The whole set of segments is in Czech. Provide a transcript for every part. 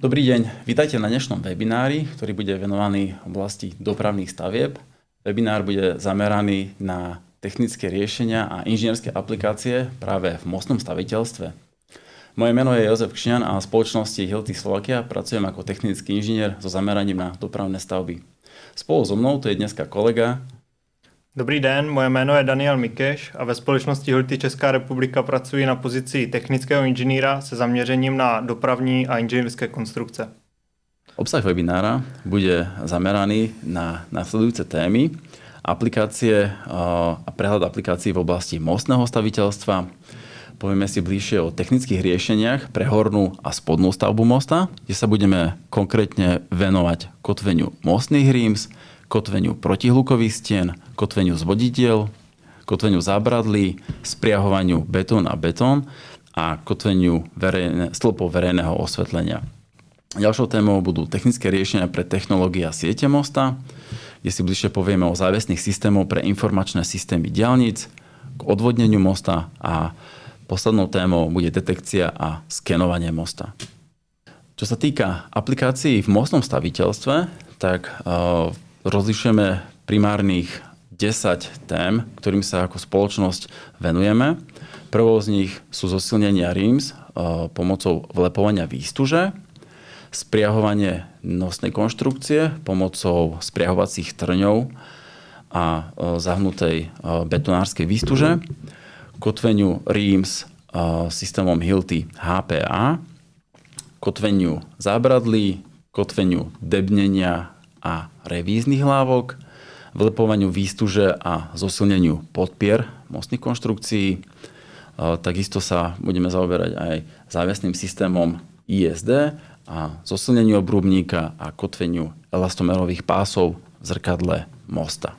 Dobrý deň, vítajte na dnešnom webinári, ktorý bude venovaný oblasti dopravných stavieb. Webinár bude zameraný na technické riešenia a inžinierské aplikácie práve v mostnom staviteľstve. Moje meno je Jozef Kšňan a v spoločnosti Hilti Slovakia pracujem ako technický inžinier so zameraním na dopravné stavby. Spolu so mnou tu je dneska kolega Dobrý den, moje jméno je Daniel Mikeš a ve společnosti Hilti Česká republika pracuji na pozici technického inženýra se zaměřením na dopravní a inženýrské konstrukce. Obsah webinára bude zameraný na následující témy, aplikácie eh, a prehľad aplikácií v oblasti mostného staviteľstva, Povíme si blíže o technických riešeniach pre hornú a spodnú stavbu mosta, kde sa budeme konkrétne venovať kotveniu mostných rýms, kotveniu protihlukových stien, kotveniu zvodidiel, kotveniu zábradlí, spriahovaniu betón a betón a kotveniu verejne, stĺpov verejného osvetlenia. Ďalšou témou budú technické riešenia pre technológie a siete mosta, kde si bližšie povieme o závesných systémov pre informačné systémy diálnic, k odvodneniu mosta a poslednou témou bude detekcia a skenovanie mosta. Čo sa týka aplikácií v mostnom staviteľstve, tak uh, rozlišujeme primárnych 10 tém, ktorým sa ako spoločnosť venujeme. Prvou z nich sú zosilnenia RIMS e, pomocou vlepovania výstuže, spriahovanie nosnej konštrukcie pomocou spriahovacích trňov a e, zahnutej e, betonárskej výstuže, kotveniu RIMS systémom Hilti HPA, kotveniu zábradlí, kotveniu debnenia a revíznych hlávok, vlepovaniu výstuže a zosilneniu podpier mostných konštrukcií. E, takisto sa budeme zaoberať aj závesným systémom ISD a zosilneniu obrubníka a kotveniu elastomerových pásov v zrkadle mosta.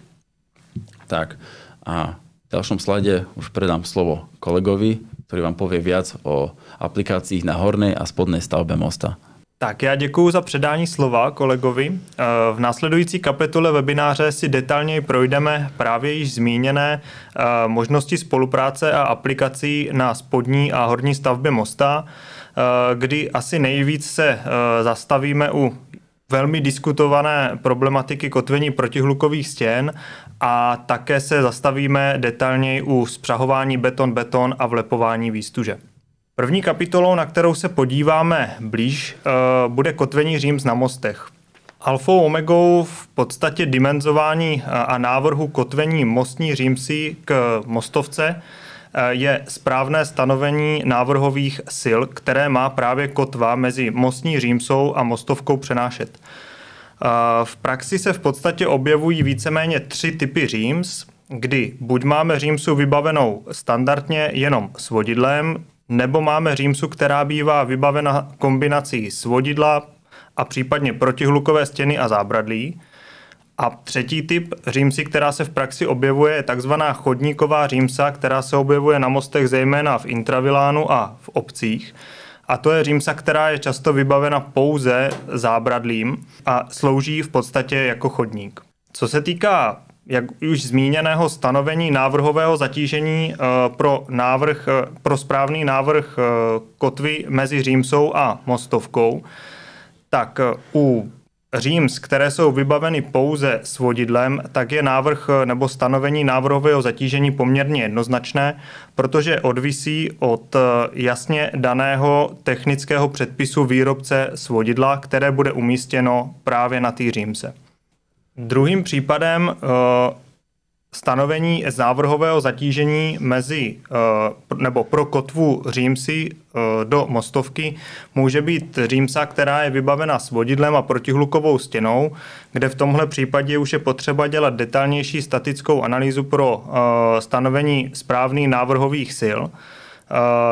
Tak a v ďalšom slade už predám slovo kolegovi, ktorý vám povie viac o aplikáciích na hornej a spodnej stavbe mosta. Tak já děkuji za předání slova kolegovi. Eh, v následující kapitole webináře si detailněji projdeme právě již zmíněné eh, možnosti spolupráce a aplikací na spodní a horní stavbě mosta, eh, kdy asi nejvíc se zastavíme u velmi diskutované problematiky kotvení protihlukových stěn a také se zastavíme detailněji u spřahování beton-beton a vlepování výstuže. První kapitolou, na kterou se podíváme blíž, eh, bude kotvení Řím na mostech. Alfou omegou v podstatě dimenzování eh, a návrhu kotvení mostní Římsí k mostovce eh, je správné stanovení návrhových sil, které má právě kotva mezi mostní Římsou a mostovkou přenášet. V praxi se v podstatě objevují víceméně tři typy Říms, kdy buď máme Římsu vybavenou standardně jenom s vodidlem, nebo máme římsu, která bývá vybavena kombinací svodidla a případně protihlukové stěny a zábradlí. A třetí typ římsy, která se v praxi objevuje, je takzvaná chodníková římsa, která se objevuje na mostech zejména v intravilánu a v obcích. A to je římsa, která je často vybavena pouze zábradlím a slouží v podstatě jako chodník. Co se týká jak už zmíněného stanovení návrhového zatížení eh, pro, návrh, eh, pro správný návrh eh, kotvy mezi Římsou a Mostovkou, tak u Říms, které jsou vybaveny pouze s vodidlem, tak je návrh nebo stanovení návrhového zatížení poměrně jednoznačné, protože odvisí od jasně daného technického předpisu výrobce svodidla, které bude umístěno právě na té Římse. Druhým případem eh, stanovení závrhového zatížení mezi eh, nebo pro kotvu římsy eh, do mostovky může být římsa, která je vybavena s vodidlem a protihlukovou stěnou, kde v tomhle případě už je potřeba dělat detailnější statickou analýzu pro stanovení správných návrhových sil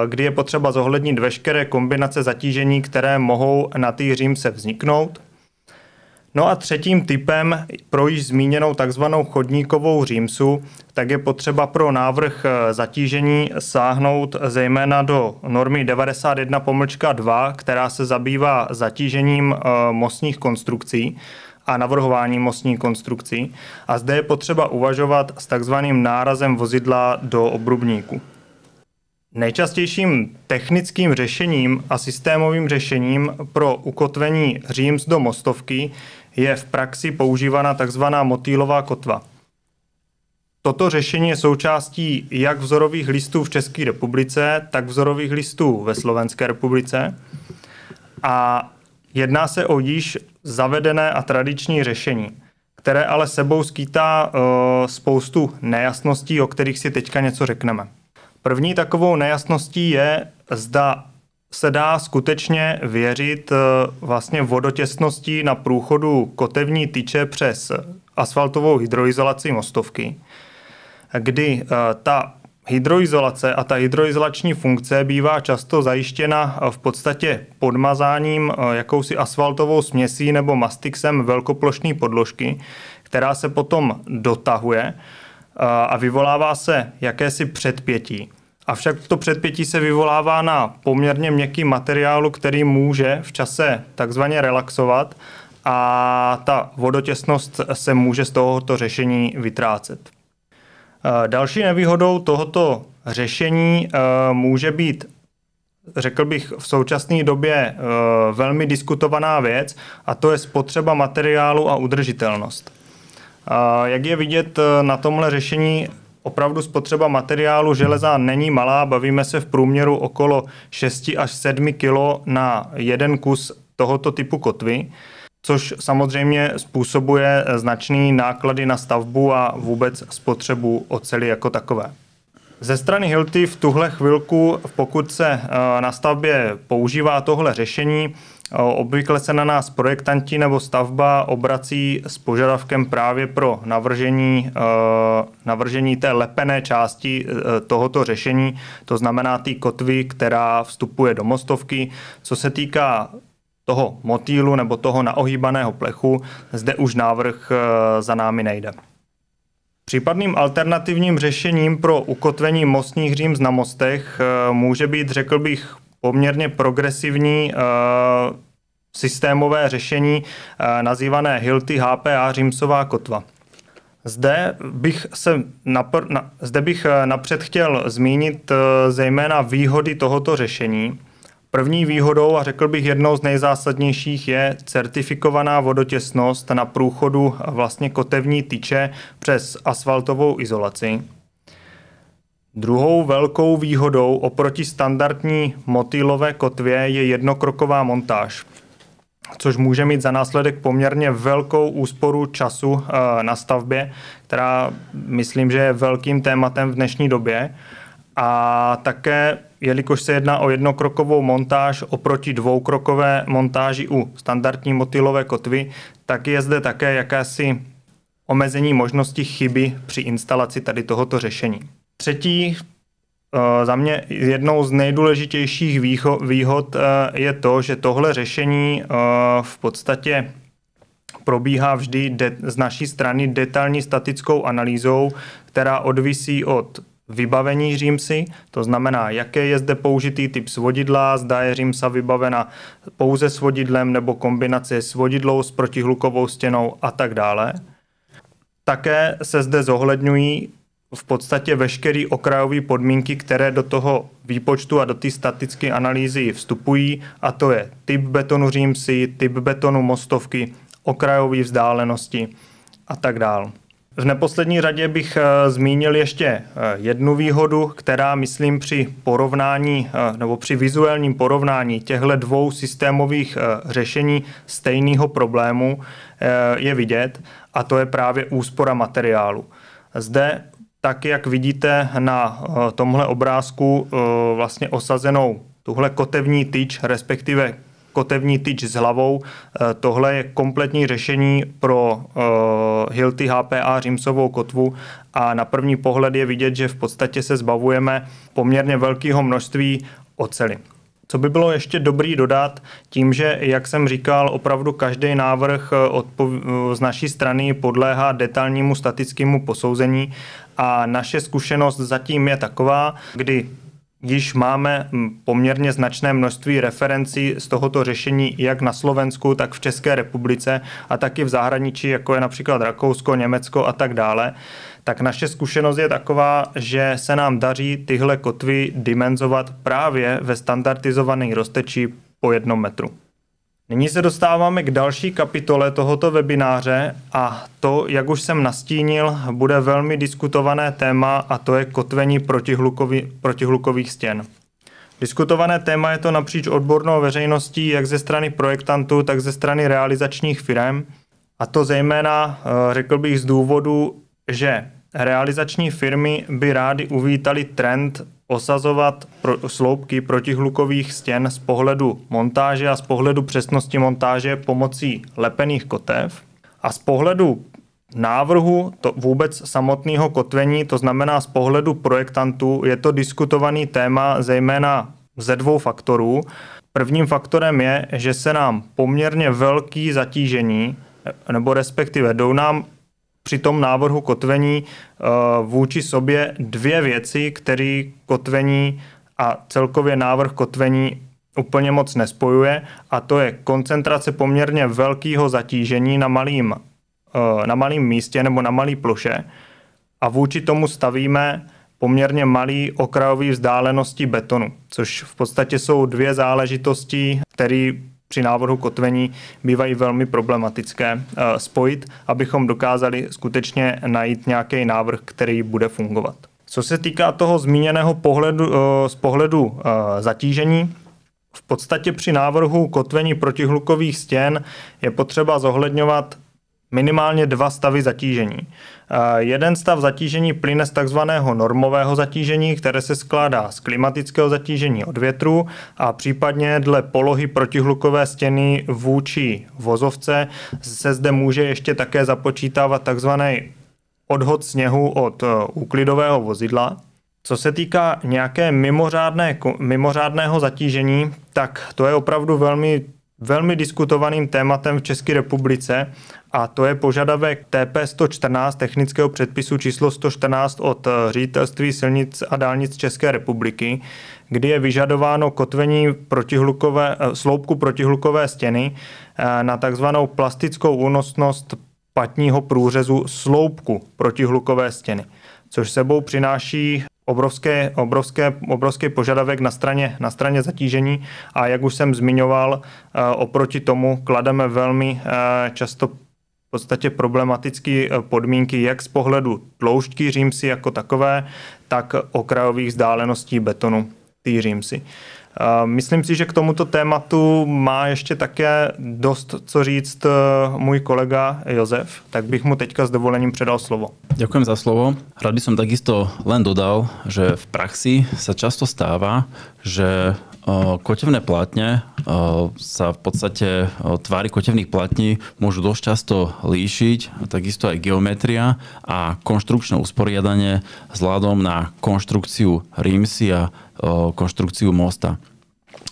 kdy je potřeba zohlednit veškeré kombinace zatížení, které mohou na té římse vzniknout No a třetím typem pro již zmíněnou takzvanou chodníkovou římsu, tak je potřeba pro návrh eh, zatížení sáhnout zejména do normy 91.2, která se zabývá zatížením eh, mostních konstrukcí a navrhování mostní konstrukcí. A zde je potřeba uvažovat s takzvaným nárazem vozidla do obrubníku. Nejčastějším technickým řešením a systémovým řešením pro ukotvení Říms do mostovky je v praxi používána tzv. motýlová kotva. Toto řešení je součástí jak vzorových listů v České republice, tak vzorových listů ve Slovenské republice. A jedná se o již zavedené a tradiční řešení, které ale sebou skýtá uh, spoustu nejasností, o kterých si teďka něco řekneme. První takovou nejasností je, zda se dá skutečně věřit eh, vlastně vodotěsnosti na průchodu kotevní tyče přes asfaltovou hydroizolaci mostovky, kdy eh, ta hydroizolace a ta hydroizolační funkce bývá často zajištěna eh, v podstatě podmazáním jakousi asfaltovou směsí nebo mastixem velkoplošné podložky, která se potom dotahuje a vyvolává se jakési předpětí. Avšak to předpětí se vyvolává na poměrně měkkým materiálu, který může v čase takzvaně relaxovat a ta vodotěsnost se může z tohoto řešení vytrácet. E, další nevýhodou tohoto řešení e, může být řekl bych, v současné době e, velmi diskutovaná věc, a to je spotřeba materiálu a udržitelnost. Jak je vidět eh, na tomhle řešení, opravdu spotřeba materiálu železa není malá, bavíme se v průměru okolo 6 až 7 kg na jeden kus tohoto typu kotvy, což samozřejmě způsobuje eh, značný náklady na stavbu a vůbec spotřebu oceli jako takové. Ze strany Hilti v tuhle chvilku, pokud se eh, na stavbě používá tohle řešení, Obvykle se na nás projektanti nebo stavba obrací s požadavkem právě pro navržení, navržení té lepené části e, tohoto řešení, to znamená té kotvy, která vstupuje do mostovky. Co se týká toho motýlu nebo toho naohýbaného plechu, zde už návrh e, za námi nejde. Případným alternativním řešením pro ukotvení mostních řím na mostech e, může být, řekl bych, poměrně progresivní eh, systémové řešení eh, nazývané Hilty HPA Římsová kotva. Zde bych, se napr- na, zde bych eh, napřed chtěl zmínit zejména výhody tohoto řešení. První výhodou a řekl bych jednou z nejzásadnějších je certifikovaná vodotěsnost na průchodu vlastně kotevní tyče přes asfaltovou izolaci. Druhou velkou výhodou oproti standardní motýlové kotvě je jednokroková montáž, což může mít za následek poměrně velkou úsporu času eh, na stavbě, která myslím, že je velkým tématem v dnešní době. A také, jelikož se jedná o jednokrokovou montáž oproti dvoukrokové montáži u standardní motýlové kotvy, tak je zde také jakási omezení možnosti chyby při instalaci tady tohoto řešení. Třetí eh, za mě jednou z nejdůležitějších výhod eh, je to, že tohle řešení eh, v podstatě probíhá vždy z naší strany detailní statickou analýzou, která odvisí od vybavení římsy, to znamená, jaké je zde použitý typ svodidla, zda je římsa vybavena pouze svodidlem nebo kombinace s vodidlou s protihlukovou stěnou a tak dále. Také se zde zohledňují v podstatě veškeré okrajové podmínky, které do toho výpočtu a do té statické analýzy vstupují, a to je typ betonu římsy, typ betonu mostovky, okrajové vzdálenosti a tak dále. V neposlední řadě bych eh, zmínil ještě eh, jednu výhodu, která myslím při porovnání eh, nebo při vizuálním porovnání těchto dvou systémových řešení stejného problému je vidět a to je právě úspora materiálu. Zde tak jak vidíte na eh, tomhle obrázku eh, vlastně osazenou tuhle kotevní tyč, respektive kotevní tyč s hlavou. Eh, tohle je kompletní řešení pro Hilty HPA římsovou kotvu a na první pohled je vidět, že v podstatě se zbavujeme poměrně velkého množství oceli. Co by bylo ještě dobrý dodat, tím, že, jak jsem říkal, opravdu každý návrh eh, odpov- eh, z naší strany podléhá detailnímu statickému posouzení a naše zkušenost zatím je taková, kdy již máme hm, poměrně značné množství referencí z tohoto řešení jak na Slovensku, tak v České republice a taky v zahraničí, jako je například Rakousko, Německo a tak dále tak naše zkušenost je taková, že se nám daří tyhle kotvy dimenzovat právě ve standardizované rozteči po jednom metru. Nyní se dostáváme k další kapitole tohoto webináře a to, jak už jsem nastínil, bude velmi diskutované téma a to je kotvení protihlukový, protihlukových stěn. Diskutované téma je to napříč odbornou veřejností jak ze strany projektantů, tak ze strany realizačních firm a to zejména, eh, řekl bych, z důvodu, že realizační firmy by rády uvítali trend osazovat pro, sloupky protihlukových stěn z pohledu montáže a z pohledu přesnosti montáže pomocí lepených kotev a z pohledu návrhu to vůbec samotného kotvení, to znamená z pohledu projektantů, je to diskutovaný téma zejména ze dvou faktorů. Prvním faktorem je, že se nám poměrně velký zatížení, nebo respektive jdou nám při tom návrhu kotvení eh, vůči sobě dvě věci, které kotvení a celkově návrh kotvení úplně moc nespojuje a to je koncentrace poměrně velkého zatížení na malým, eh, na malým místě nebo na malý ploše a vůči tomu stavíme poměrně malý okrajový vzdálenosti betonu, což v podstatě jsou dvě záležitosti, které při návrhu kotvení bývají velmi problematické eh, spojit, abychom dokázali skutečně najít nějaký návrh, který bude fungovat. Co se týká toho zmíněného pohledu, eh, z pohledu eh, zatížení, v podstatě při návrhu kotvení protihlukových stěn je potřeba zohledňovat minimálně dva stavy zatížení. Eh, jeden stav zatížení plyne z takzvaného normového zatížení, které se skládá z klimatického zatížení od větru a případně dle polohy protihlukové stěny vůči vozovce se zde může ještě také započítávat takzvaný odhod sněhu od eh, úklidového vozidla. Co se týká nějaké mimořádné, mimořádného zatížení, tak to je opravdu velmi velmi diskutovaným tématem v České republice a to je požadavek TP 114 technického předpisu číslo 114 od eh, ředitelství silnic a dálnic České republiky, kdy je vyžadováno kotvení protihlukové, eh, sloupku protihlukové stěny eh, na takzvanou plastickou únosnost patního průřezu sloupku protihlukové stěny což sebou přináší obrovské, obrovské, obrovský požadavek na straně, na straně zatížení a jak už jsem zmiňoval, eh, oproti tomu klademe velmi eh, často v podstatě problematické eh, podmínky jak z pohledu tloušťky římsy jako takové, tak okrajových vzdáleností betonu té římsy. Myslím si, že k tomuto tématu má ještě také dost co říct e, můj kolega Jozef, tak bych mu teďka s dovolením předal slovo. Děkuji za slovo. Rád bych som takisto len dodal, že v praxi se často stává, že e, kotevné platne sa v podstate e, tvary kotevných platní môžu dosť často líšiť, takisto aj geometria a konštrukčné usporiadanie vzhľadom na konštrukciu a konštrukciu mosta.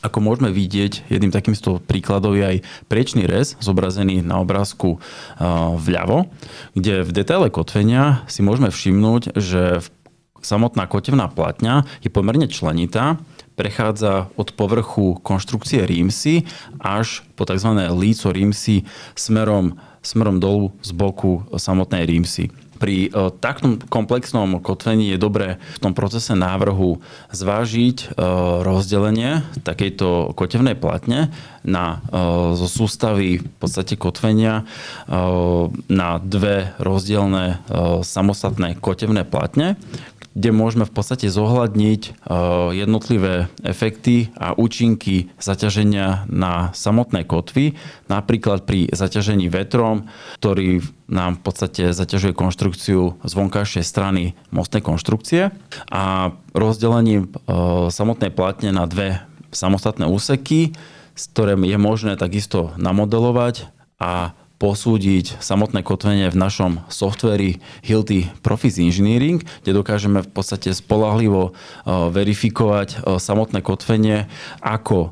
Ako môžeme vidieť, jedným takýmto príkladom je aj priečný rez, zobrazený na obrázku vľavo, kde v detaile kotvenia si môžeme všimnúť, že samotná kotevná platňa je pomerne členitá, prechádza od povrchu konštrukcie rímsy až po tzv. líco rímsy smerom, smerom dolu z boku samotnej rímsy pri e, takom komplexnom kotvení je dobré v tom procese návrhu zvážiť e, rozdelenie takejto kotevnej platne na, e, zo sústavy v podstate kotvenia na dve rozdielne samostatné kotevné platne, kde môžeme v podstate zohľadniť e, jednotlivé efekty a účinky zaťaženia na samotné kotvy, napríklad pri zaťažení vetrom, ktorý nám v podstate zaťažuje konštrukciu z vonkajšej strany mostnej konštrukcie a rozdelením e, samotnej platne na dve samostatné úseky, s ktorým je možné takisto namodelovať a posúdiť samotné kotvenie v našom softveri Hilti Profis Engineering, kde dokážeme v podstate spolahlivo e, verifikovať e, samotné kotvenie ako e,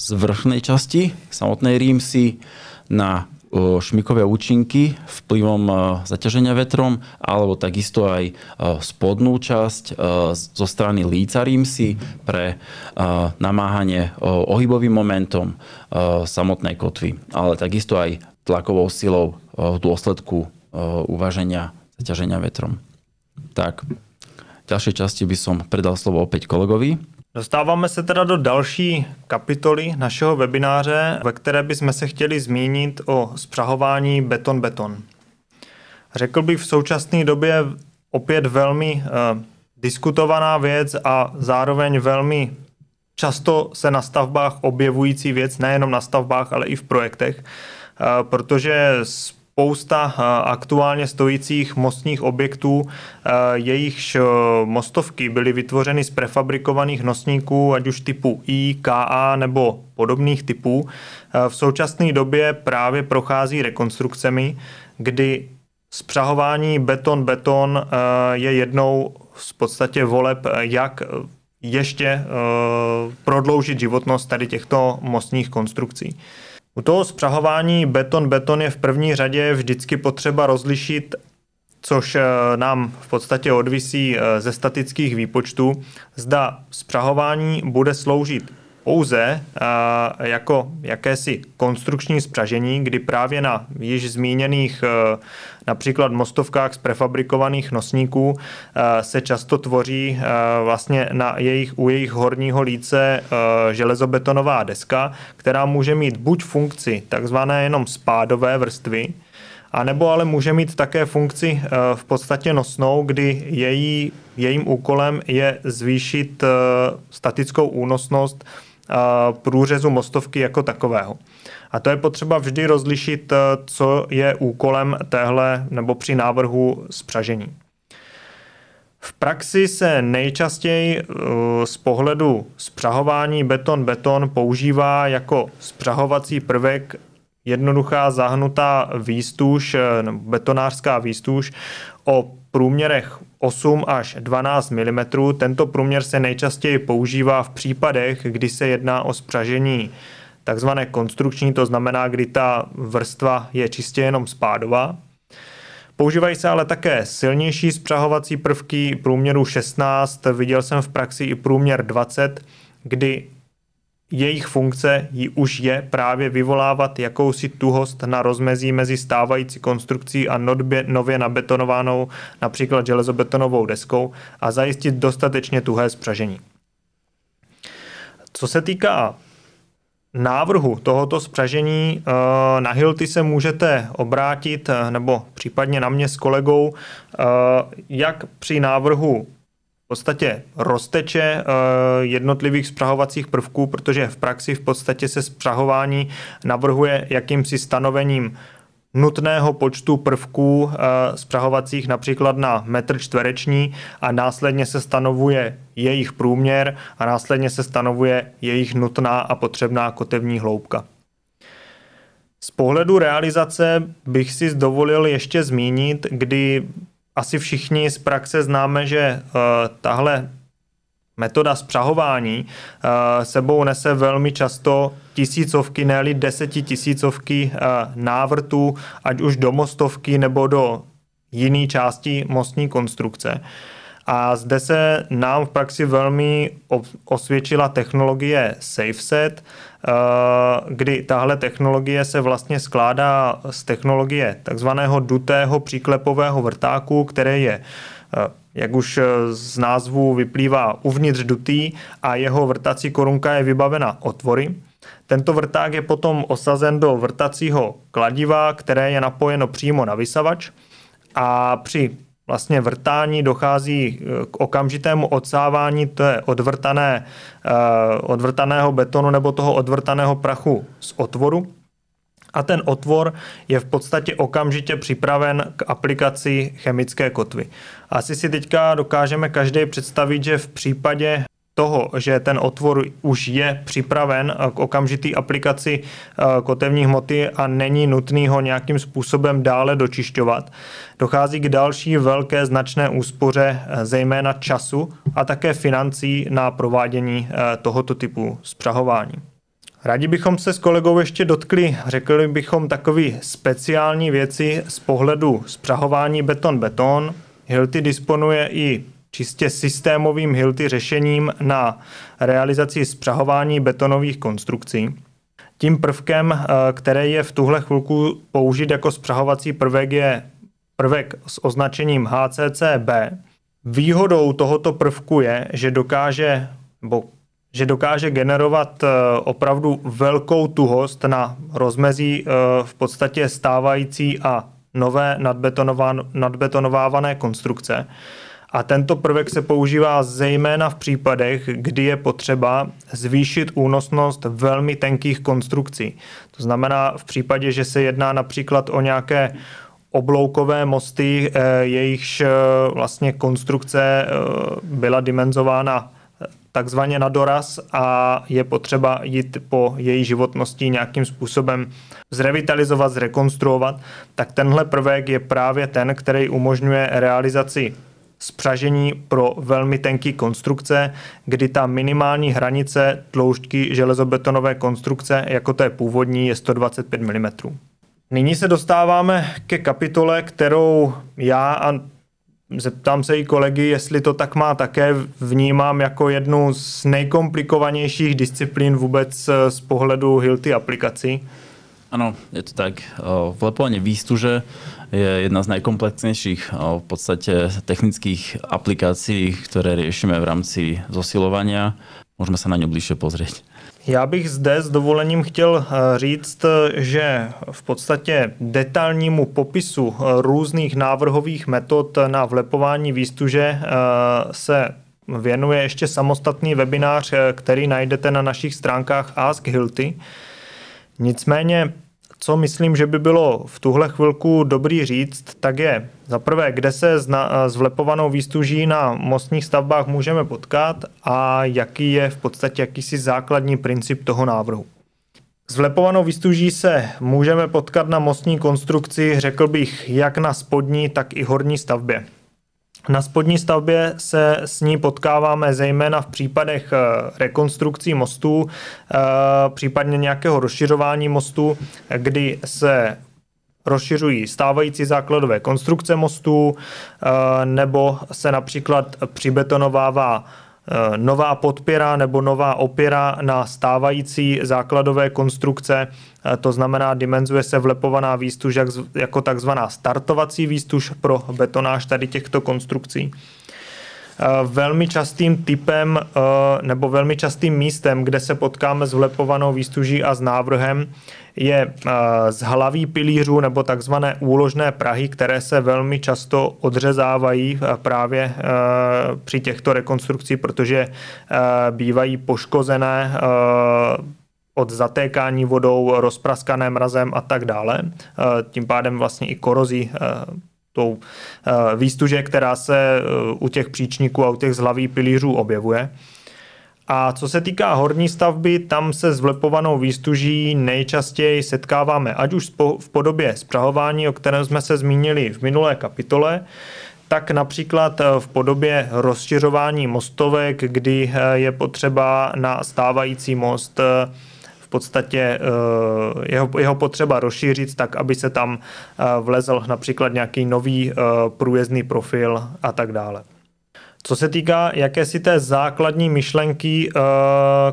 z vrchnej časti samotnej rímsy na šmikové účinky vplyvom zaťaženia vetrom, alebo takisto aj spodnú časť zo strany líca rímsy pre namáhanie ohybovým momentom samotnej kotvy, ale takisto aj tlakovou silou eh, v dôsledku eh, uvaženia zaťaženia vetrom. Tak, v ďalšej časti by som predal slovo opäť kolegovi. Dostáváme se teda do další kapitoly našeho webináře, ve které bychom se chtěli zmínit o spřahování beton-beton. Řekl bych v současné době opět velmi eh, diskutovaná věc a zároveň velmi často se na stavbách objevující věc, nejenom na stavbách, ale i v projektech. Eh, protože spousta eh, aktuálně stojících mostních objektů, eh, jejichž mostovky byly vytvořeny z prefabrikovaných nosníků, ať už typu I, KA nebo podobných typů, v současné době právě prochází rekonstrukcemi, kdy spřahování beton-beton je jednou z podstatě voleb, jak ještě prodloužit životnost tady těchto mostních konstrukcí. U toho spřahování beton-beton je v první řadě vždycky potřeba rozlišit, což eh, nám v podstatě odvisí eh, ze statických výpočtů, zda spřahování bude sloužit pouze eh, jako jakési konstrukční spřažení, kdy právě na již zmíněných Například v mostovkách z prefabrikovaných nosníků eh, se často tvoří eh, vlastně na jejich, u jejich horního líce eh, železobetonová deska, která může mít buď funkci takzvané jenom spádové vrstvy, a nebo ale může mít také funkci v podstatě nosnou, kdy její, jejím úkolem je zvýšit statickou únosnost průřezu mostovky jako takového. A to je potřeba vždy rozlišit, e, co je úkolem téhle nebo při návrhu spřažení. V praxi se nejčastěji e, z pohledu spřahování beton-beton používá jako spřahovací prvek jednoduchá zahnutá výstuž, e, betonářská výstuž o průměrech 8 až 12 mm. Tento průměr se nejčastěji používá v případech, kdy se jedná o spřažení takzvané konstrukční, to znamená, kdy ta vrstva je čistě jenom spádová. Používají se ale také silnější spřahovací prvky průměru 16, viděl jsem v praxi i průměr 20, kdy jejich funkce ji už je právě vyvolávat jakousi tuhost na rozmezí mezi stávající konstrukcí a notbě, nově nabetonovanou například železobetonovou deskou a zajistit dostatečně tuhé spřažení. Co se týká návrhu tohoto spřažení eh, na Hilty se můžete obrátit eh, nebo případně na mě s kolegou, eh, jak při návrhu v podstatě rozteče eh, jednotlivých sprahovacích prvků, protože v praxi v podstatě se sprahování navrhuje jakýmsi stanovením nutného počtu prvků eh, sprahovacích například na metr čtvereční a následně se stanovuje jejich průměr a následně se stanovuje jejich nutná a potřebná kotevní hloubka. Z pohledu realizace bych si dovolil ještě zmínit, kdy asi všichni z praxe známe, že uh, tahle metoda spřahování uh, sebou nese velmi často tisícovky, ne desetitisícovky uh, návrtů, ať už do mostovky nebo do jiné části mostní konstrukce. A zde se nám v praxi velmi osvědčila technologie SafeSet, Eh, kdy tahle technologie se vlastně skládá z technologie takzvaného dutého příklepového vrtáku, které je eh, jak už eh, z názvu vyplývá uvnitř dutý a jeho vrtací korunka je vybavena otvory. Tento vrták je potom osazen do vrtacího kladiva, které je napojeno přímo na vysavač a při vlastně vrtání dochází eh, k okamžitému odsávání té odvrtané, eh, odvrtaného betonu nebo toho odvrtaného prachu z otvoru. A ten otvor je v podstatě okamžitě připraven k aplikaci chemické kotvy. Asi si teďka dokážeme každý představit, že v případě toho, že ten otvor už je připraven eh, k okamžitý aplikaci eh, kotevní hmoty a není nutný ho nějakým způsobem dále dočišťovat, dochází k další velké značné úspoře eh, zejména času a také financí na provádění tohoto typu zpřahování. Rádi bychom se s kolegou ještě dotkli, řekli bychom takový speciální věci z pohledu zpřahování beton-beton. Hilti disponuje i čistě systémovým hilty řešením na realizaci spřahování betonových konstrukcí. Tím prvkem, eh, který je v tuhle chvilku použit jako spřahovací prvek, je prvek s označením HCCB. Výhodou tohoto prvku je, že dokáže, bo, že dokáže generovat eh, opravdu velkou tuhost na rozmezí eh, v podstatě stávající a nové nadbetonovávané konstrukce a tento prvek se používá zejména v případech, kdy je potřeba zvýšit únosnost velmi tenkých konstrukcí. To znamená v případě, že se jedná například o nějaké obloukové mosty, eh, jejichž eh, vlastně konstrukce eh, byla dimenzována takzvaně na doraz a je potřeba jít po její životnosti nějakým způsobem zrevitalizovat, zrekonstruovat, tak tenhle prvek je právě ten, který umožňuje realizaci spřažení pro velmi tenký konstrukce, kdy ta minimální hranice tloušťky železobetonové konstrukce jako té původní je 125 mm. Nyní se dostáváme ke kapitole, kterou já a zeptám se i kolegy, jestli to tak má také, vnímám jako jednu z nejkomplikovanějších disciplín vůbec eh, z pohledu Hilty aplikací. Áno, je to tak. Vlepovanie výstuže je jedna z najkomplexnejších v podstate technických aplikácií, ktoré riešime v rámci zosilovania. Můžeme se na ně blíže pozrieť. Já bych zde s dovolením chtěl e, říct, e, že v podstatě detailnímu popisu e, různých návrhových metod na vlepování výstuže se věnuje ještě samostatný webinář, který najdete na našich stránkách Ask Hilty. Nicméně co myslím, že by bylo v tuhle chvilku dobrý říct, tak je za prvé, kde se eh, s, vlepovanou výstuží na mostních stavbách můžeme potkat a jaký je v podstatě jakýsi základní princip toho návrhu. S vlepovanou výstuží se můžeme potkat na mostní konstrukci, řekl bych, jak na spodní, tak i horní stavbě. Na spodní stavbě se s ní potkáváme zejména v případech eh, rekonstrukcí mostů, eh, případně nějakého rozšiřování mostu, kdy se rozšiřují stávající základové konstrukce mostů, eh, nebo se například přibetonovává Eh, nová podpěra nebo nová opěra na stávající základové konstrukce, eh, to znamená dimenzuje se vlepovaná výstuž jako takzvaná startovací výstuž pro betonáž tady těchto konstrukcí. Eh, velmi častým typem nebo velmi častým místem, kde se potkáme s vlepovanou výstuží a s návrhem, je eh, z hlaví pilířů nebo takzvané úložné Prahy, které se velmi často odřezávají eh, právě eh, při těchto rekonstrukcích, protože bývají poškozené od zatékání vodou, rozpraskané mrazem a tak dále. Tím pádem vlastně i korozí tou výstuže, která se u těch příčníků a u těch zhlaví pilířů objevuje. A co se týká horní stavby, tam se s vlepovanou výstuží nejčastěji setkáváme, ať už v podobě zprahování, o kterém jsme se zmínili v minulé kapitole, tak například eh, v podobě rozšiřování mostovek, kdy eh, je potřeba na stávající most eh, v podstatě jeho, jeho potřeba rozšířit tak, aby se tam vlezl například nějaký nový průjezdný profil a tak dále. Co se týká jakési té základní myšlenky, eh,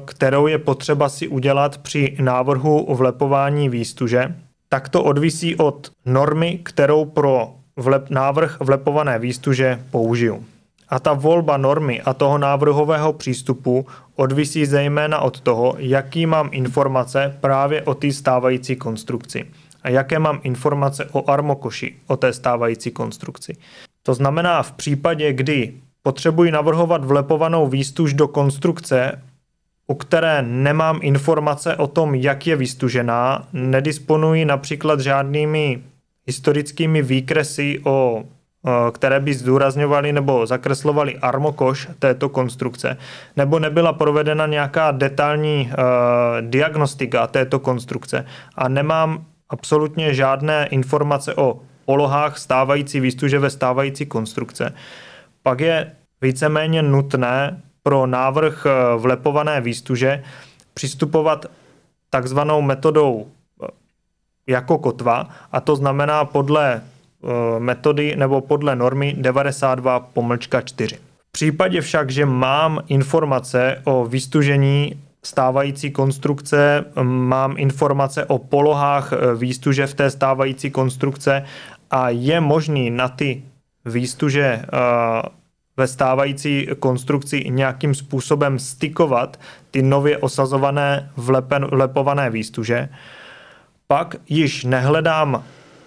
kterou je potřeba si udělat při návrhu vlepování výstuže, tak to odvisí od normy, kterou pro vlep, návrh vlepované výstuže použiju. A ta volba normy a toho návrhového přístupu odvisí zejména od toho, jaký mám informace právě o té stávající konstrukci a jaké mám informace o armokoši, o té stávající konstrukci. To znamená, v případě, kdy potřebuji navrhovat vlepovanou výstuž do konstrukce, u které nemám informace o tom, jak je vystužená, nedisponuji například žádnými historickými výkresy, o, e, které by zdůrazňovaly nebo zakreslovaly armokoš této konstrukce, nebo nebyla provedena nějaká detailní uh, diagnostika této konstrukce a nemám absolutně žádné informace o polohách stávající výstuže ve stávající konstrukce. Uh, pak je víceméně nutné pro návrh eh, vlepované výstuže přistupovat takzvanou metodou eh, jako kotva, a to znamená podle eh, metody nebo podle normy 92 pomlčka 4. V případě však, že mám informace o výstužení stávající konstrukce, mám informace o polohách výstuže v té stávající konstrukce a je možný na ty výstu, že eh, ve stávající konstrukci nějakým způsobem stykovat ty nově osazované vlepen, vlepované výstuže. Pak již nehledám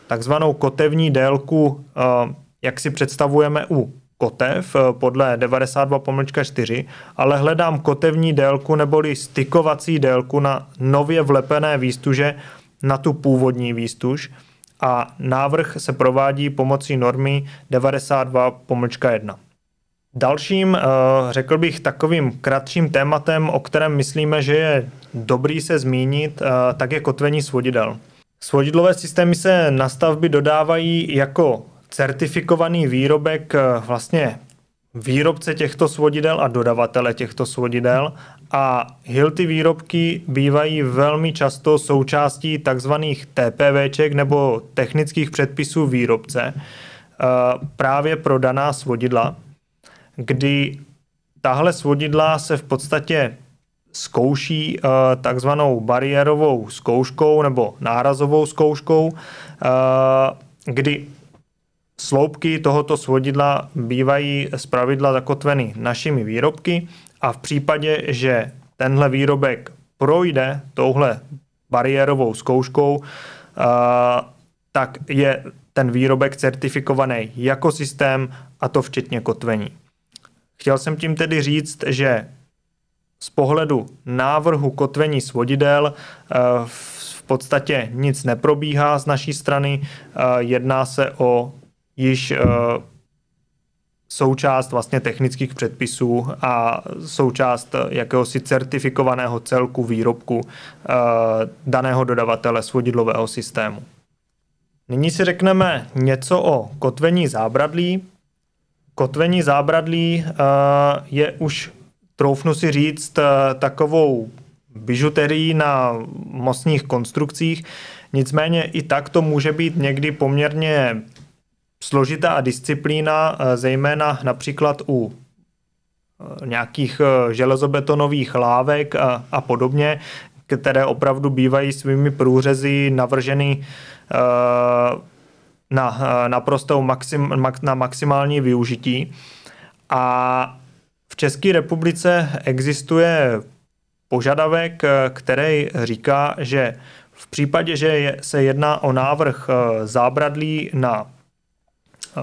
takzvanou kotevní délku, eh, jak si představujeme u kotev eh, podle 92.4, ale hledám kotevní délku neboli stykovací délku na nově vlepené výstuže na tu původní výstuž a návrh se provádí pomocí normy 92.1. Dalším, eh, řekl bych, takovým kratším tématem, o kterém myslíme, že je dobrý se zmínit, eh, tak je kotvení svodidel. Svodidlové systémy se na stavby dodávají jako certifikovaný výrobek eh, vlastně výrobce těchto svodidel a dodavatele těchto svodidel a Hilti výrobky bývají velmi často součástí takzvaných TPVček nebo technických předpisů výrobce eh, právě pro daná svodidla, kdy tahle svodidla se v podstatě zkouší eh, takzvanou bariérovou zkouškou nebo nárazovou zkouškou, eh, kdy Sloupky tohoto svodidla bývají pravidla zakotveny našimi výrobky a v případě, že tenhle výrobek projde touhle bariérovou zkouškou, tak je ten výrobek certifikovaný jako systém a to včetně kotvení. Chtěl jsem tím tedy říct, že z pohledu návrhu kotvení svodidel v podstatě nic neprobíhá z naší strany, jedná se o již eh, součást vlastně technických předpisů a součást eh, jakéhosi certifikovaného celku výrobku eh, daného dodavatele svodidlového systému. Nyní si řekneme něco o kotvení zábradlí. Kotvení zábradlí je už, troufnu si říct, takovou bižuterii na mostních konstrukcích, nicméně i tak to může být někdy poměrně složitá disciplína, eh, zejména například u eh, nějakých eh, železobetonových lávek a, a podobně, které opravdu bývají svými průřezy navrženy na naprostou maxim, na maximální využití. A v České republice existuje požadavek, který říká, že v případě, že se jedná o návrh zábradlí na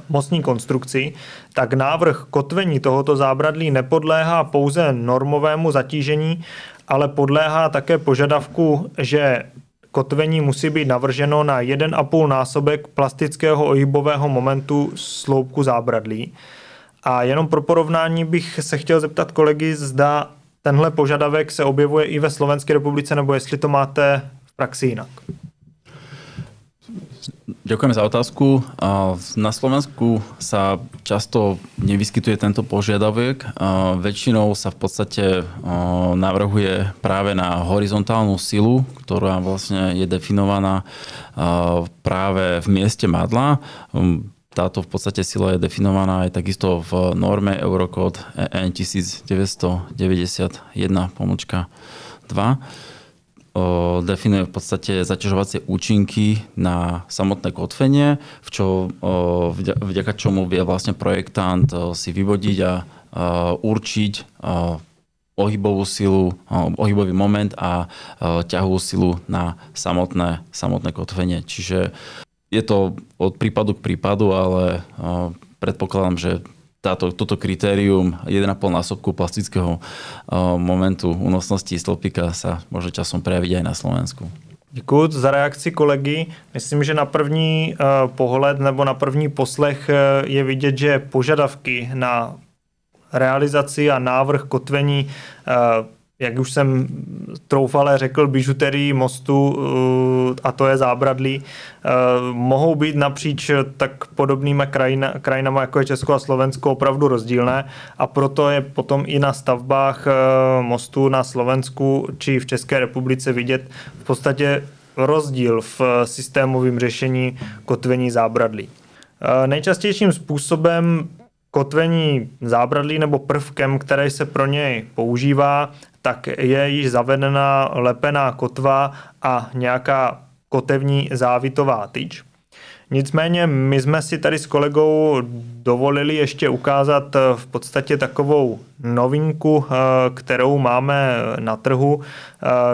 mostní konstrukci, tak návrh kotvení tohoto zábradlí nepodléhá pouze normovému zatížení, ale podléhá také požadavku, že kotvení musí být navrženo na 1,5 násobek plastického ohybového momentu sloupku zábradlí. A jenom pro porovnání bych se chtěl zeptat kolegy, zda tenhle požadavek se objevuje i ve Slovenské republice, nebo jestli to máte v praxi jinak. Ďakujem za otázku. Na Slovensku sa často nevyskytuje tento požiadavek. Väčšinou sa v podstate navrhuje práve na horizontálnu silu, ktorá vlastne je definovaná práve v mieste madla. Um, táto v podstate sila je definovaná aj takisto v norme Eurocode EN 1991 pomočka 2 definuje v podstate zaťažovacie účinky na samotné kotvenie, v čo, vďaka čomu vie vlastne projektant si vyvodiť a určiť ohybovú silu, ohybový moment a ťahovú silu na samotné, samotné kotvenie. Čiže je to od prípadu k prípadu, ale predpokladám, že táto, toto kritérium 1,5 násobku plastického eh, momentu únosnosti stĺpika sa môže časom prejaviť aj na Slovensku. Děkuji za reakci kolegy. Myslím, že na první eh, pohled nebo na první poslech eh, je vidět, že požadavky na realizaci a návrh kotvení jak už jsem troufale řekl, bižuterii mostu uh, a to je zábradlí, uh, mohou být napříč tak podobnými, krajina, krajinama, jako je Česko a Slovensko, opravdu rozdílné a proto je potom i na stavbách uh, mostu na Slovensku či v České republice vidět v podstatě rozdíl v systémovém řešení kotvení zábradlí. Nejčastějším způsobem kotvení zábradlí nebo prvkem, který se pro něj používá, tak je již zavedena lepená kotva a nějaká kotevní závitová tyč. Nicméně my jsme si tady s kolegou dovolili ještě ukázat eh, v podstatě takovou novinku, eh, kterou máme eh, na trhu,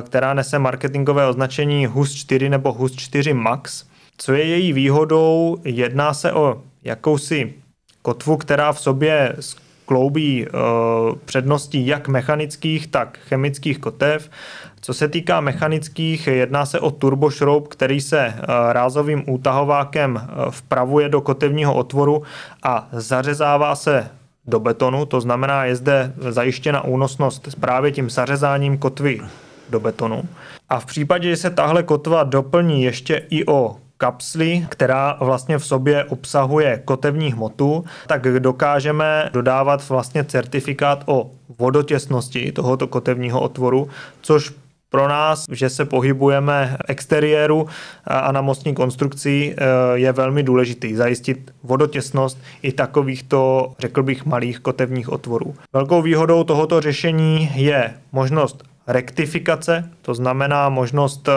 která nese marketingové označení HUS 4 nebo HUS 4 Max. Co je její výhodou? Jedná se o jakousi kotvu, která v sobě skloubí eh, předností jak mechanických, tak chemických kotev. Co se týká mechanických, jedná se o turbošroub, který se eh, rázovým útahovákem eh, vpravuje do kotevního otvoru a zařezává se do betonu, to znamená, je zde zajištěna únosnost právě tím zařezáním kotvy do betonu. A v případě, že se tahle kotva doplní ještě i o kapsli, která vlastně v sobě obsahuje kotevní hmotu, tak dokážeme dodávat vlastně certifikát o vodotěsnosti tohoto kotevního otvoru, což pro nás, že se pohybujeme exteriéru a na mostní konstrukci eh, je velmi důležitý zajistit vodotěsnost i takovýchto, řekl bych, malých kotevních otvorů. Velkou výhodou tohoto řešení je možnost rektifikace, to znamená možnost eh,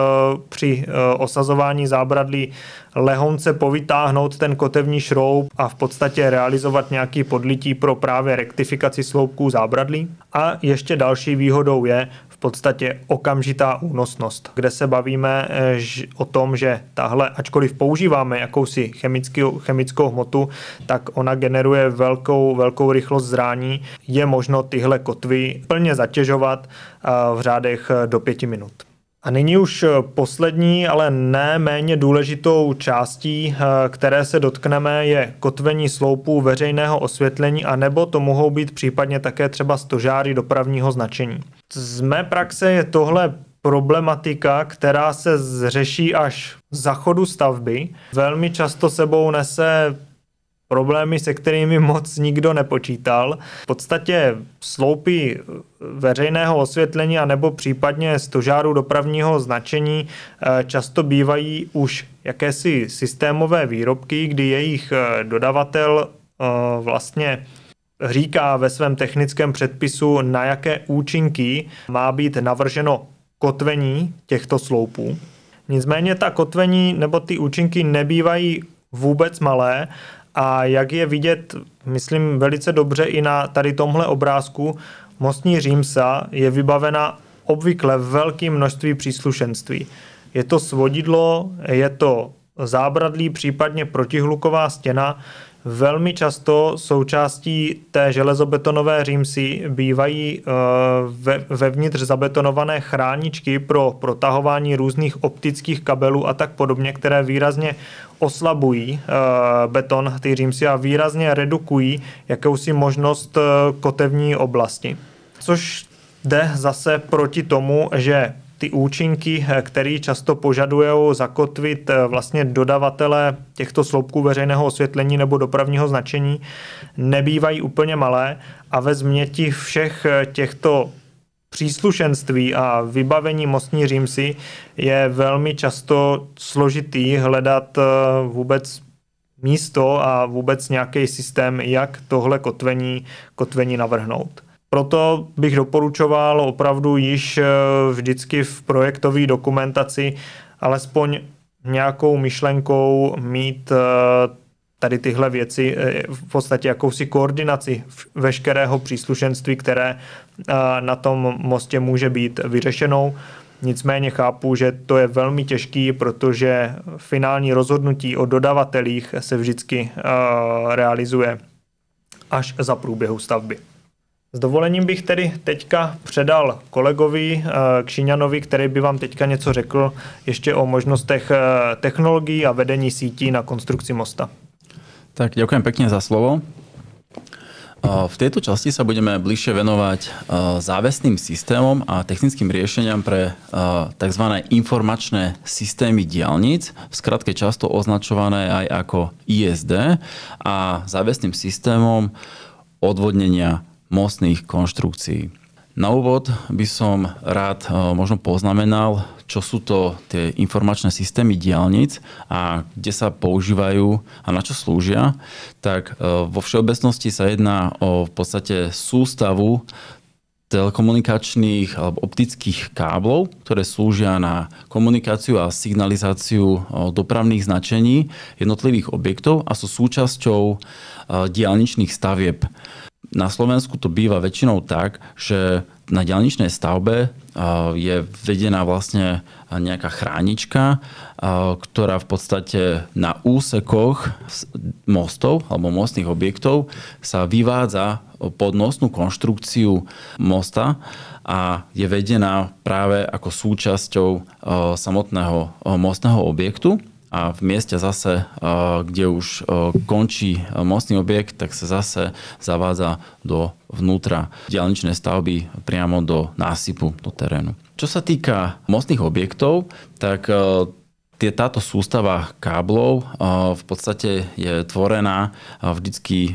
při eh, osazování zábradlí lehonce povytáhnout ten kotevní šroub a v podstatě realizovat nějaký podlití pro právě rektifikaci sloupků zábradlí. A ještě další výhodou je podstatě okamžitá únosnost, kde se bavíme eh, o tom, že tahle, ačkoliv používáme jakousi chemickou, chemickou hmotu, tak ona generuje velkou, velkou rychlost zrání. Je možno tyhle kotvy plně zatěžovat eh, v řádech eh, do pěti minut. A nyní už eh, poslední, ale ne méně důležitou částí, eh, které se dotkneme, je kotvení sloupů veřejného osvětlení a nebo to mohou být případně také třeba stožáry dopravního značení. Z mé praxe je tohle problematika, která se řeší až za chodu stavby. Velmi často sebou nese problémy, se kterými moc nikdo nepočítal. V podstatě sloupy veřejného osvětlení a nebo případně stožáru dopravního značení eh, často bývají už jakési systémové výrobky, kdy jejich eh, dodavatel eh, vlastně říká ve svém technickém předpisu, na jaké účinky má být navrženo kotvení těchto sloupů. Nicméně ta kotvení nebo ty účinky nebývají vůbec malé a jak je vidět, myslím, velice dobře i na tady tomhle obrázku, mostní římsa je vybavena obvykle velkým množství příslušenství. Je to svodidlo, je to zábradlí, případně protihluková stěna, Velmi často součástí té železobetonové římsy bývají eh, ve, vevnitř zabetonované chráničky pro protahování různých optických kabelů a tak podobně, které výrazně oslabují eh, beton ty římsy a výrazně redukují jakousi možnost eh, kotevní oblasti. Což jde zase proti tomu, že ty účinky, eh, které často požadují zakotvit eh, vlastně dodavatele těchto sloupků veřejného osvětlení nebo dopravního značení, nebývají úplně malé a ve změti všech eh, těchto příslušenství a vybavení mostní římsy je velmi často složitý hledat vůbec místo a vůbec nějaký systém, jak tohle kotvení, kotvení navrhnout. Proto bych doporučoval opravdu již eh, vždycky v projektové dokumentaci alespoň nějakou myšlenkou mít eh, tady tyhle věci eh, v podstatě jakousi koordinaci veškerého příslušenství, které na tom mostě může být vyřešenou. Nicméně chápu, že to je velmi těžký, protože finální rozhodnutí o dodavatelích se vždycky realizuje až za průběhu stavby. S dovolením bych tedy teďka předal kolegovi eh, Kšiňanovi, který by vám teďka něco řekl ještě o možnostech eh, technologií a vedení sítí na konstrukci mosta. Tak děkujeme pěkně za slovo. Eh, v této časti se budeme bližšie venovať závesným systémom a technickým riešeniam pre tzv. informačné systémy diálnic, v skratke často označované aj ako ISD a závesným systémom odvodnenia mostných konštrukcií. Na úvod by som rád eh, možno poznamenal, čo sú to tie informačné systémy diálnic a kde sa používajú a na čo slúžia. Tak eh, vo všeobecnosti sa jedná o v podstate sústavu telekomunikačných alebo optických káblov, ktoré slúžia na komunikáciu a signalizáciu eh, dopravných značení jednotlivých objektov a sú súčasťou diálničných stavieb na Slovensku to býva väčšinou tak, že na ďalničnej stavbe je vedená vlastne nejaká chránička, ktorá v podstate na úsekoch mostov alebo mostných objektov sa vyvádza pod nosnú konštrukciu mosta a je vedená práve ako súčasťou samotného mostného objektu a v mieste zase, eh, kde už eh, končí eh, mostný objekt, tak sa zase zavádza do vnútra diálničnej stavby priamo do násypu, do terénu. Čo sa týka mostných objektov, tak tie, táto sústava káblov eh, v podstate je tvorená eh, vždycky eh,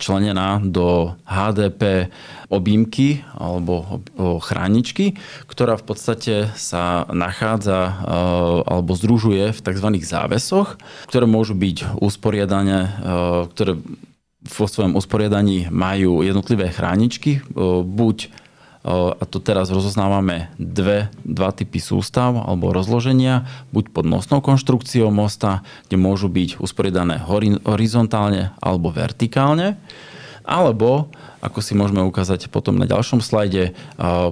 členená do HDP objímky alebo chráničky, ktorá v podstate sa nachádza alebo združuje v tzv. závesoch, ktoré môžu byť usporiadané, ktoré vo svojom usporiadaní majú jednotlivé chráničky, buď Eh, a to teraz rozoznávame dve, dva typy sústav alebo rozloženia, buď pod nosnou konštrukciou mosta, kde môžu byť usporiadané horizontálne alebo vertikálne, alebo ako si môžeme ukázať potom na ďalšom slajde, eh,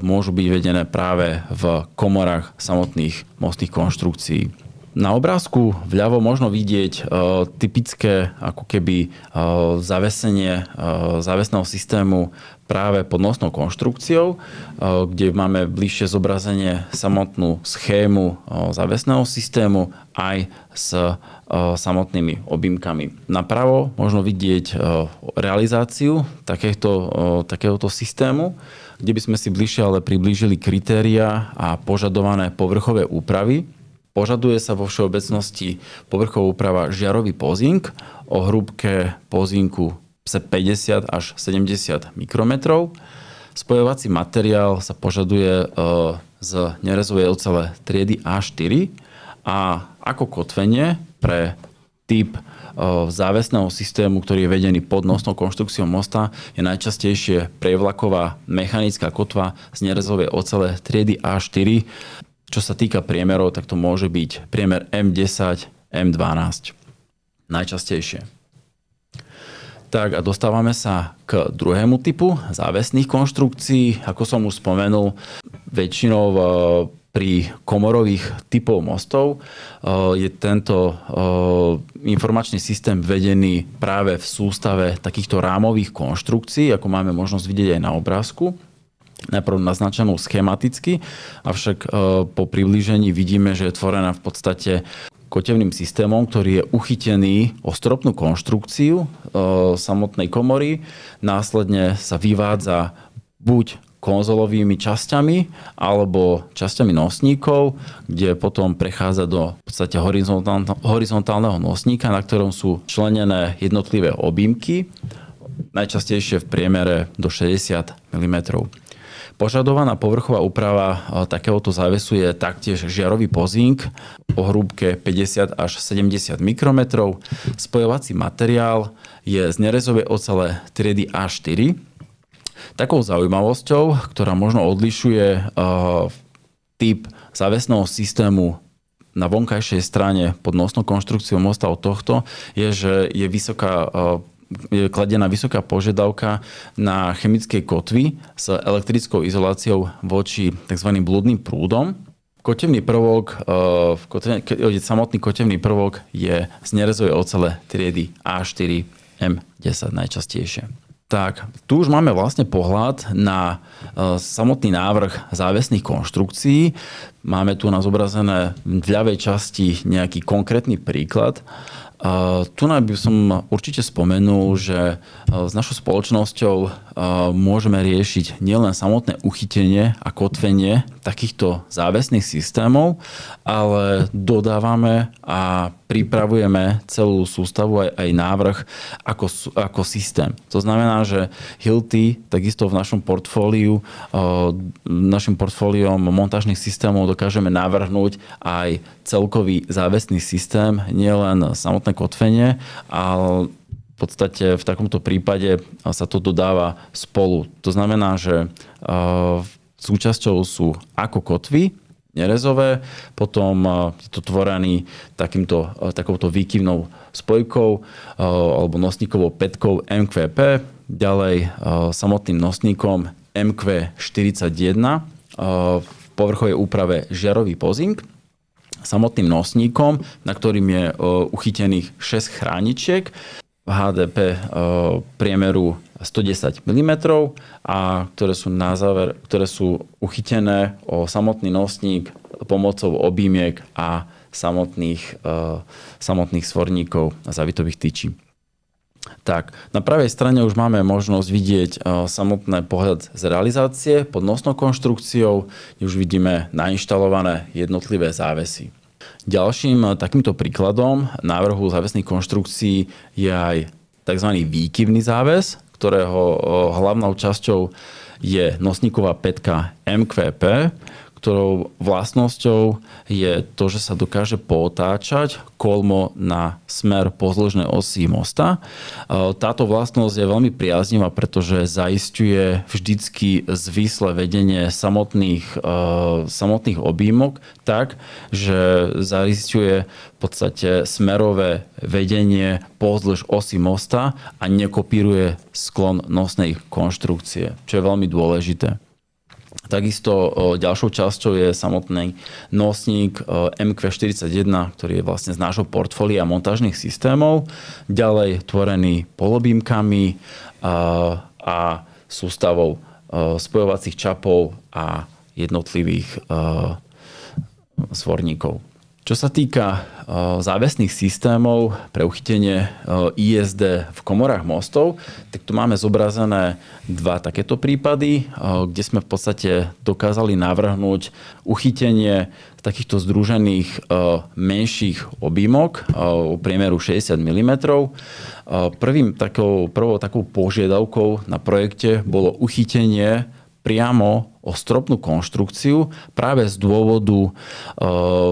môžu byť vedené práve v komorách samotných mostných konštrukcií. Na obrázku vľavo možno vidieť uh, typické ako keby uh, zavesenie uh, e, závesného systému práve pod nosnou konštrukciou, uh, kde máme bližšie zobrazenie samotnú schému uh, závesného systému aj s uh, samotnými objímkami. Napravo možno vidieť uh, realizáciu takéhto, uh, takéhoto systému, kde by sme si bližšie ale priblížili kritéria a požadované povrchové úpravy Požaduje sa vo všeobecnosti povrchová úprava žiarový pozink o hrubke pozinku 50 až 70 mikrometrov. Spojovací materiál sa požaduje e, z nerezovej ocele triedy A4 a ako kotvenie pre typ e, závesného systému, ktorý je vedený pod nosnou konštrukciou mosta, je najčastejšie prevlaková mechanická kotva z nerezovej ocele triedy A4 Čo sa týka priemerov, tak to môže byť priemer M10, M12. Najčastejšie. Tak a dostávame sa k druhému typu závesných konštrukcií. Ako som už spomenul, väčšinou e, pri komorových typov mostov e, je tento e, informačný systém vedený práve v sústave takýchto rámových konštrukcií, ako máme možnosť vidieť aj na obrázku najprv naznačenou schematicky, avšak e, po priblížení vidíme, že je tvorená v podstate kotevným systémom, ktorý je uchytený o stropnú konštrukciu e, samotnej komory. Následne sa vyvádza buď konzolovými časťami alebo časťami nosníkov, kde potom prechádza do v podstate horizontálneho nosníka, na ktorom sú členené jednotlivé objímky, najčastejšie v priemere do 60 mm. Požadovaná povrchová úprava eh, takéhoto závesu je taktiež žiarový pozink o hrúbke 50 až 70 mikrometrov. Spojovací materiál je z nerezovej ocele d A4. Takou zaujímavosťou, ktorá možno odlišuje eh, typ závesného systému na vonkajšej strane pod nosnou konštrukciou mosta od tohto je, že je vysoká eh, je kladená vysoká požiadavka na chemické kotvy s elektrickou izoláciou voči tzv. blúdnym prúdom. Kotevný prvok, eh, kotevný, eh, samotný kotevný prvok je z nerezovej ocele triedy A4 M10 najčastejšie. Tak, tu už máme vlastne pohľad na eh, samotný návrh závesných konštrukcií. Máme tu na zobrazené v ľavej časti nejaký konkrétny príklad tu by som určite spomenul, že e, s našou spoločnosťou e, môžeme riešiť nielen samotné uchytenie a kotvenie takýchto záväzných systémov, ale dodávame a pripravujeme celú sústavu aj, aj návrh ako, ako systém. To znamená, že Hilti takisto v našom portfóliu, eh, našim portfóliom montážnych systémov dokážeme navrhnúť aj celkový závesný systém, nielen samotné kotvenie, ale v podstate v takomto prípade sa to dodáva spolu. To znamená, že eh, v súčasťou sú ako kotvy, nerezové, potom eh, je to tvorený takýmto, eh, takouto výkyvnou spojkou eh, alebo nosníkovou petkou MQP, ďalej samotným nosníkom MQ41 v povrchovej úprave žiarový pozink, samotným nosníkom, na ktorým je uchytených 6 chráničiek, HDP priemeru 110 mm a ktoré sú na záver, ktoré sú uchytené o samotný nosník pomocou objímiek a samotných, eh, samotných svorníkov a zavitových tyčí. Tak, na pravej strane už máme možnosť vidieť uh, samotné pohľad z realizácie pod nosnou konštrukciou, kde už vidíme nainštalované jednotlivé závesy. Ďalším uh, takýmto príkladom návrhu závesných konštrukcií je aj tzv. výkyvný záves, ktorého eh, hlavnou časťou je nosníková petka MQP, ktorou vlastnosťou je to, že sa dokáže potáčať kolmo na smer pozložné osy mosta. E, táto vlastnosť je veľmi priaznivá, pretože zaisťuje vždycky zvislé vedenie samotných, e, samotných objímok tak, že zaisťuje v podstate smerové vedenie pozlož osy mosta a nekopíruje sklon nosnej konštrukcie, čo je veľmi dôležité. Takisto ďalšou časťou je samotný nosník MQ41, ktorý je vlastne z nášho portfólia montážnych systémov, ďalej tvorený polobímkami a, sústavou spojovacích čapov a jednotlivých svorníkov. Čo sa týka eh, závesných systémov pre uchytenie eh, ISD v komorách mostov, tak tu máme zobrazené dva takéto prípady, eh, kde sme v podstate dokázali navrhnúť uchytenie takýchto združených menších objímok o priemeru 60 mm. Prvým takou, prvou takou požiadavkou na projekte bolo uchytenie priamo o stropnú konštrukciu práve z dôvodu e,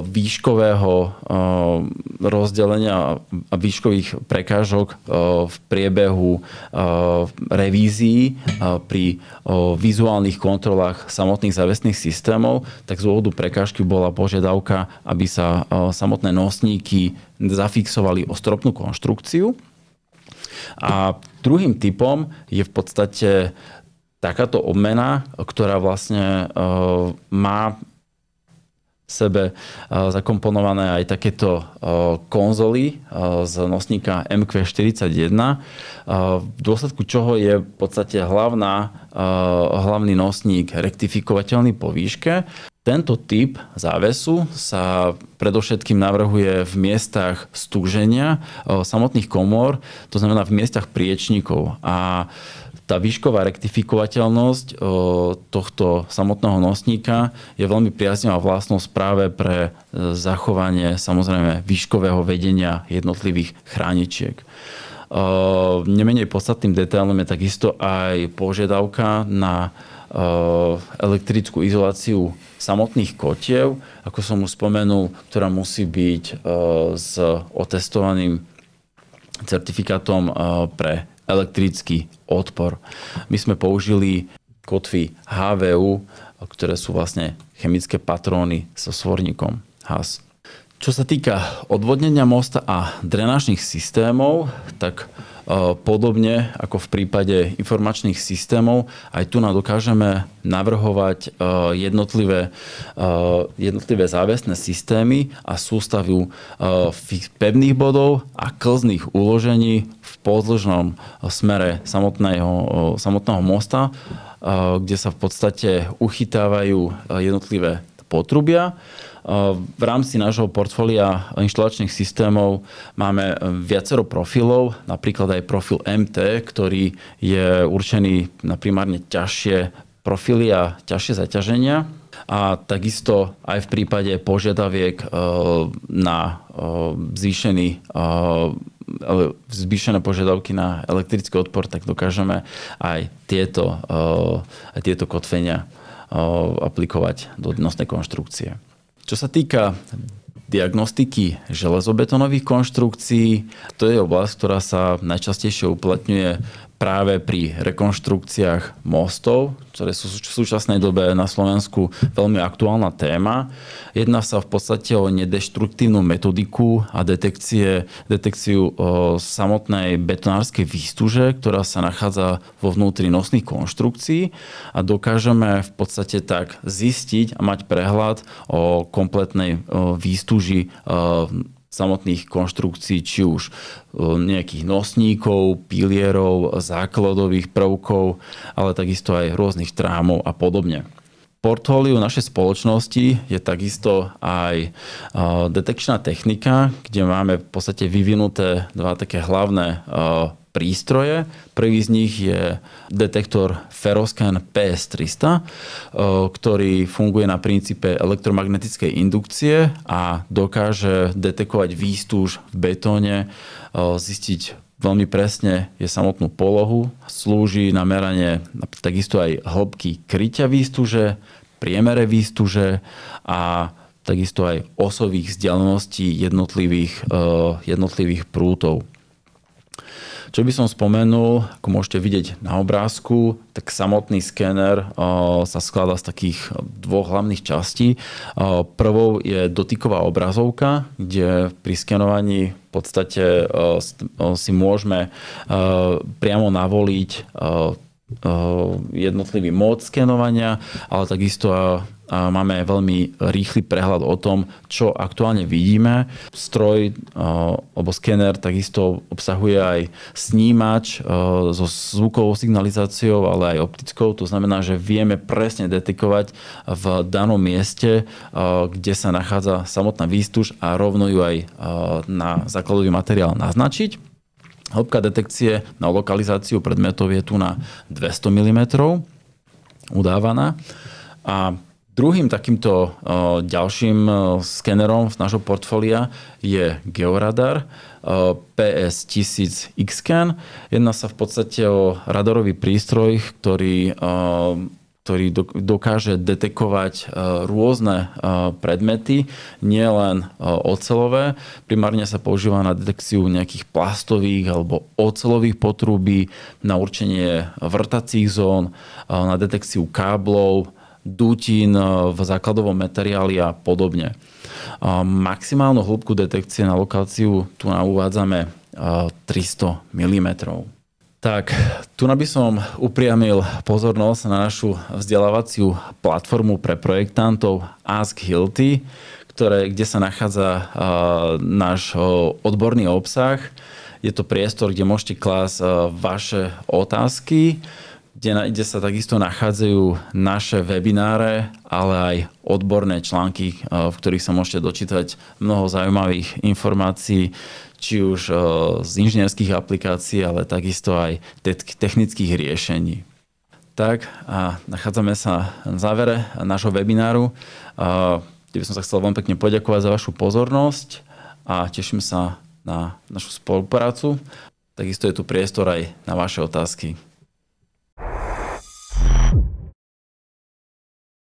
výškového e, rozdelenia a výškových prekážok e, v priebehu revízií pri vizuálnych kontrolách samotných závesných systémov, tak z dôvodu prekážky bola požiadavka, aby sa samotné nosníky zafixovali o stropnú konštrukciu. A druhým typom je v podstate uh, takáto obmena, ktorá vlastne uh, má v sebe uh, zakomponované aj takéto uh, konzoly uh, z nosníka MQ41, uh, v dôsledku čoho je v podstate hlavná, uh, hlavný nosník rektifikovateľný po výške. Tento typ závesu sa predovšetkým navrhuje v miestach stúženia samotných komor, to znamená v miestach priečníkov. A uh, tá výšková rektifikovateľnosť eh, tohto samotného nosníka je veľmi priaznivá vlastnosť práve pre eh, zachovanie samozrejme výškového vedenia jednotlivých chráničiek. Eh, nemenej podstatným detailom je takisto aj požiadavka na elektrickú izoláciu samotných kotiev, ako som už spomenul, ktorá musí byť s otestovaným certifikátom pre elektrický odpor. My sme použili kotvy HVU, ktoré sú vlastne chemické patróny so svorníkom HAS. Čo sa týka odvodnenia mosta a drenážnych systémov, tak Eh, Podobne ako v prípade informačných systémov, aj tu nám dokážeme navrhovať eh, jednotlivé, eh, jednotlivé závesné systémy a sústavu pevných bodov a klzných uložení v podložnom smere samotného, samotného mosta, kde sa v podstate uchytávajú jednotlivé potrubia Ehm, v rámci nášho portfólia inštalačných systémov máme ehm, viacero profilov, napríklad aj profil MT, ktorý je určený na primárne ťažšie profily a ťažšie zaťaženia. A takisto aj v prípade požiadaviek ehm, na zvýšený zvýšené požiadavky na elektrický odpor, tak dokážeme aj tieto, aj tieto kotvenia aplikovať do nosnej konštrukcie. Čo sa týka diagnostiky železobetonových konštrukcií. To je oblasť, ktorá sa najčastejšie uplatňuje práve pri rekonštrukciách mostov, ktoré sú v súčasnej dobe na Slovensku veľmi aktuálna téma. Jedná sa v podstate o nedeštruktívnu metodiku a detekcie, detekciu samotnej betonárskej výstuže, ktorá sa nachádza vo vnútri nosných konštrukcií a dokážeme v podstate tak zistiť a mať prehľad o kompletnej výstuži samotných konštrukcií, či už e, nejakých nosníkov, pilierov, základových prvkov, ale takisto aj rôznych trámov a podobne. Portfóliu našej spoločnosti je takisto aj e, detekčná technika, kde máme v podstate vyvinuté dva také hlavné e, prístroje. Prvý z nich je detektor Feroscan PS300, eh, ktorý funguje na princípe elektromagnetickej indukcie a dokáže detekovať výstuž v betóne, eh, zistiť veľmi presne je samotnú polohu, slúži na meranie takisto aj hĺbky kryťa výstuže, priemere výstuže a takisto aj osových vzdialeností jednotlivých, eh, jednotlivých prútov. Čo by som spomenul, ako môžete vidieť na obrázku, tak samotný skéner eh, sa skladá z takých eh, dvoch hlavných častí. Eh, prvou je dotyková obrazovka, kde pri skenovaní v podstate si môžeme priamo navoliť jednotlivý mód skenovania, ale takisto máme veľmi rýchly prehľad o tom, čo aktuálne vidíme. Stroj alebo skener takisto obsahuje aj snímač so zvukovou signalizáciou, ale aj optickou. To znamená, že vieme presne detekovať v danom mieste, kde sa nachádza samotná výstuž a rovno ju aj na základový materiál naznačiť. Hĺbka detekcie na lokalizáciu predmetov je tu na 200 mm udávaná a Druhým takýmto eh, ďalším eh, skenerom v nášho portfólia je Georadar eh, PS1000 X-Scan. Jedná sa v podstate o radarový prístroj, ktorý ktorý dokáže detekovať rôzne predmety, nielen ocelové. Primárne sa používa na detekciu nejakých plastových alebo ocelových potrubí, na určenie vrtacích zón, na detekciu káblov, dutín eh, v základovom materiáli a podobne. Maximálnu hĺbku detekcie na lokáciu tu uvádzame 300 eh, mm. Tak, tu by som upriamil pozornosť na našu vzdelávaciu platformu pre projektantov Ask Hilty, ktoré, kde sa nachádza uh, náš uh, odborný obsah. Je to priestor, kde môžete klásť uh, vaše otázky. Uh, kde, kde sa takisto nachádzajú naše webináre, ale aj odborné články, eh, v ktorých sa môžete dočítať mnoho zaujímavých informácií, či už eh, z inžinierských aplikácií, ale takisto aj technických riešení. Tak a nachádzame sa na závere nášho webináru, eh, kde by som sa chcel veľmi pekne poďakovať za vašu pozornosť a teším sa na našu spoluprácu. Takisto je tu priestor aj na vaše otázky.